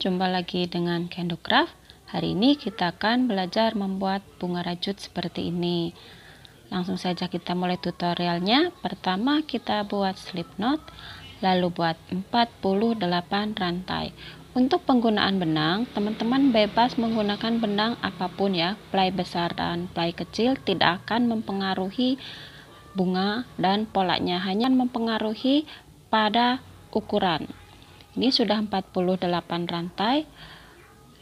jumpa lagi dengan Kendo Craft. Hari ini kita akan belajar membuat bunga rajut seperti ini. Langsung saja kita mulai tutorialnya. Pertama kita buat slip knot, lalu buat 48 rantai. Untuk penggunaan benang, teman-teman bebas menggunakan benang apapun ya. ply besar dan ply kecil tidak akan mempengaruhi bunga dan polanya, hanya mempengaruhi pada ukuran ini sudah 48 rantai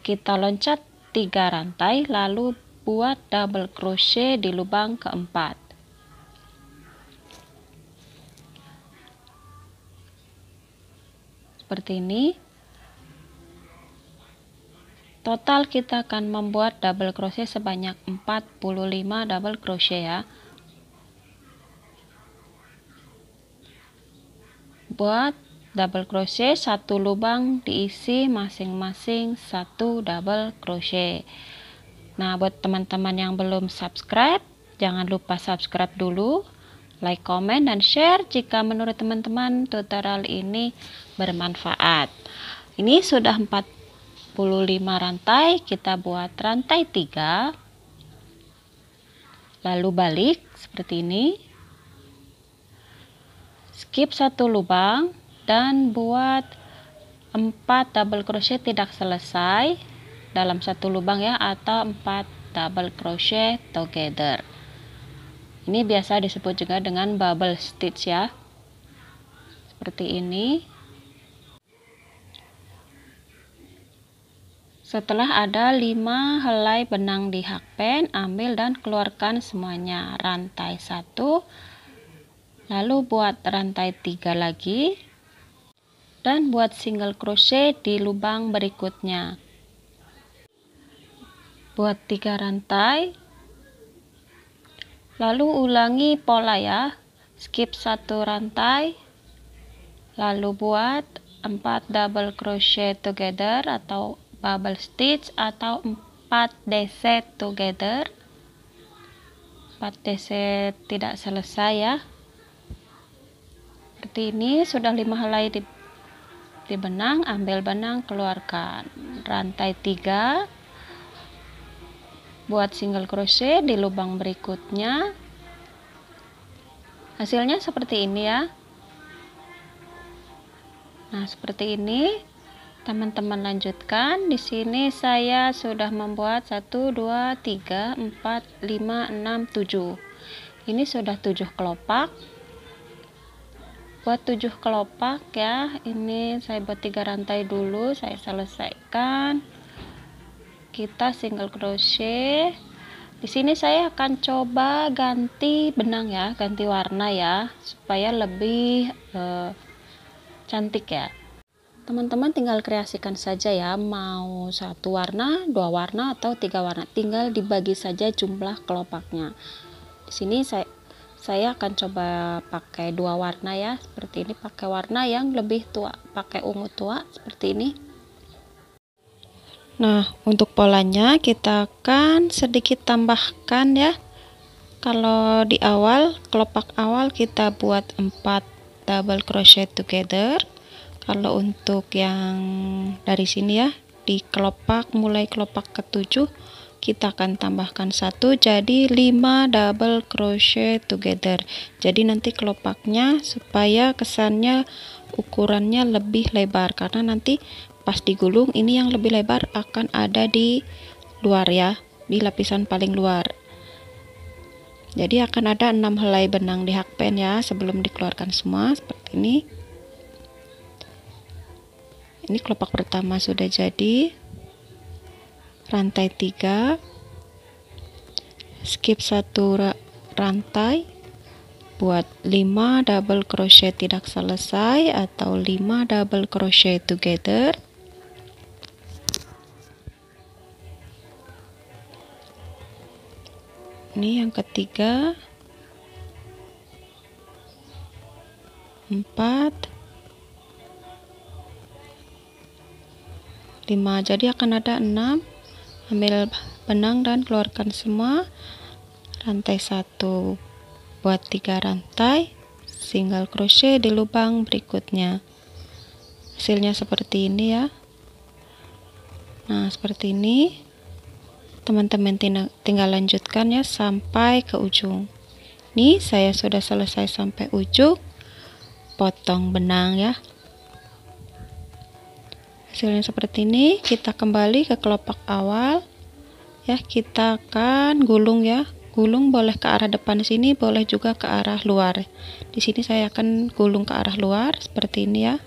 kita loncat 3 rantai lalu buat double crochet di lubang keempat seperti ini total kita akan membuat double crochet sebanyak 45 double crochet ya buat double crochet satu lubang diisi masing-masing satu double crochet nah buat teman-teman yang belum subscribe jangan lupa subscribe dulu like, comment, dan share jika menurut teman-teman tutorial ini bermanfaat ini sudah 45 rantai kita buat rantai 3 lalu balik seperti ini skip satu lubang dan buat 4 double crochet tidak selesai dalam satu lubang ya atau 4 double crochet together ini biasa disebut juga dengan bubble stitch ya seperti ini setelah ada 5 helai benang di hakpen ambil dan keluarkan semuanya rantai 1 lalu buat rantai 3 lagi dan buat single crochet di lubang berikutnya buat tiga rantai lalu ulangi pola ya skip satu rantai lalu buat 4 double crochet together atau bubble stitch atau 4 DC together 4 DC tidak selesai ya seperti ini sudah 5 helai di di benang ambil benang keluarkan rantai 3 buat single crochet di lubang berikutnya hasilnya seperti ini ya nah seperti ini teman-teman lanjutkan di sini saya sudah membuat 1 2 3 4 5 6 7 ini sudah 7 kelopak buat tujuh kelopak ya ini saya buat tiga rantai dulu saya selesaikan kita single crochet di sini saya akan coba ganti benang ya ganti warna ya supaya lebih eh, cantik ya teman-teman tinggal kreasikan saja ya mau satu warna dua warna atau tiga warna tinggal dibagi saja jumlah kelopaknya di sini saya saya akan coba pakai dua warna ya seperti ini pakai warna yang lebih tua pakai ungu tua seperti ini nah untuk polanya kita akan sedikit tambahkan ya kalau di awal kelopak awal kita buat 4 double crochet together kalau untuk yang dari sini ya di kelopak mulai kelopak ketujuh kita akan tambahkan satu jadi 5 double crochet together jadi nanti kelopaknya supaya kesannya ukurannya lebih lebar karena nanti pas digulung ini yang lebih lebar akan ada di luar ya di lapisan paling luar jadi akan ada 6 helai benang di hakpen ya sebelum dikeluarkan semua seperti ini ini kelopak pertama sudah jadi rantai 3 skip satu rantai buat 5 double crochet tidak selesai atau 5 double crochet together ini yang ketiga 4 5 jadi akan ada 6 ambil benang dan keluarkan semua rantai satu buat tiga rantai single crochet di lubang berikutnya hasilnya seperti ini ya nah seperti ini teman-teman tinggal lanjutkan ya sampai ke ujung ini saya sudah selesai sampai ujung potong benang ya hasilnya seperti ini kita kembali ke kelopak awal ya kita akan gulung ya gulung boleh ke arah depan sini boleh juga ke arah luar di sini saya akan gulung ke arah luar seperti ini ya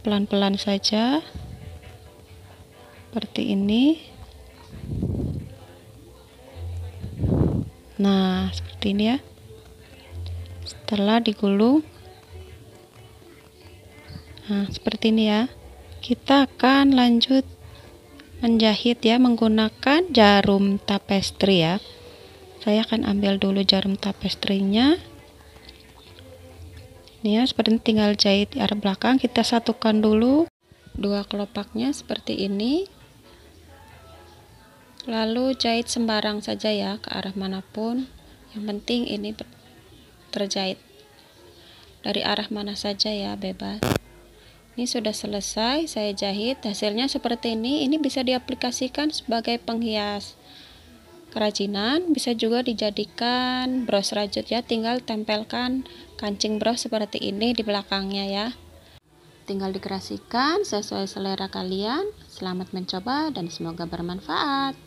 pelan-pelan saja seperti ini nah seperti ini ya setelah digulung nah seperti ini ya kita akan lanjut menjahit ya menggunakan jarum tapestri ya saya akan ambil dulu jarum tapestrinya ini ya seperti ini tinggal jahit di arah belakang kita satukan dulu dua kelopaknya seperti ini lalu jahit sembarang saja ya ke arah manapun yang penting ini terjahit dari arah mana saja ya bebas ini sudah selesai saya jahit hasilnya seperti ini ini bisa diaplikasikan sebagai penghias kerajinan bisa juga dijadikan bros rajut ya tinggal tempelkan kancing bros seperti ini di belakangnya ya tinggal dikreasikan sesuai selera kalian selamat mencoba dan semoga bermanfaat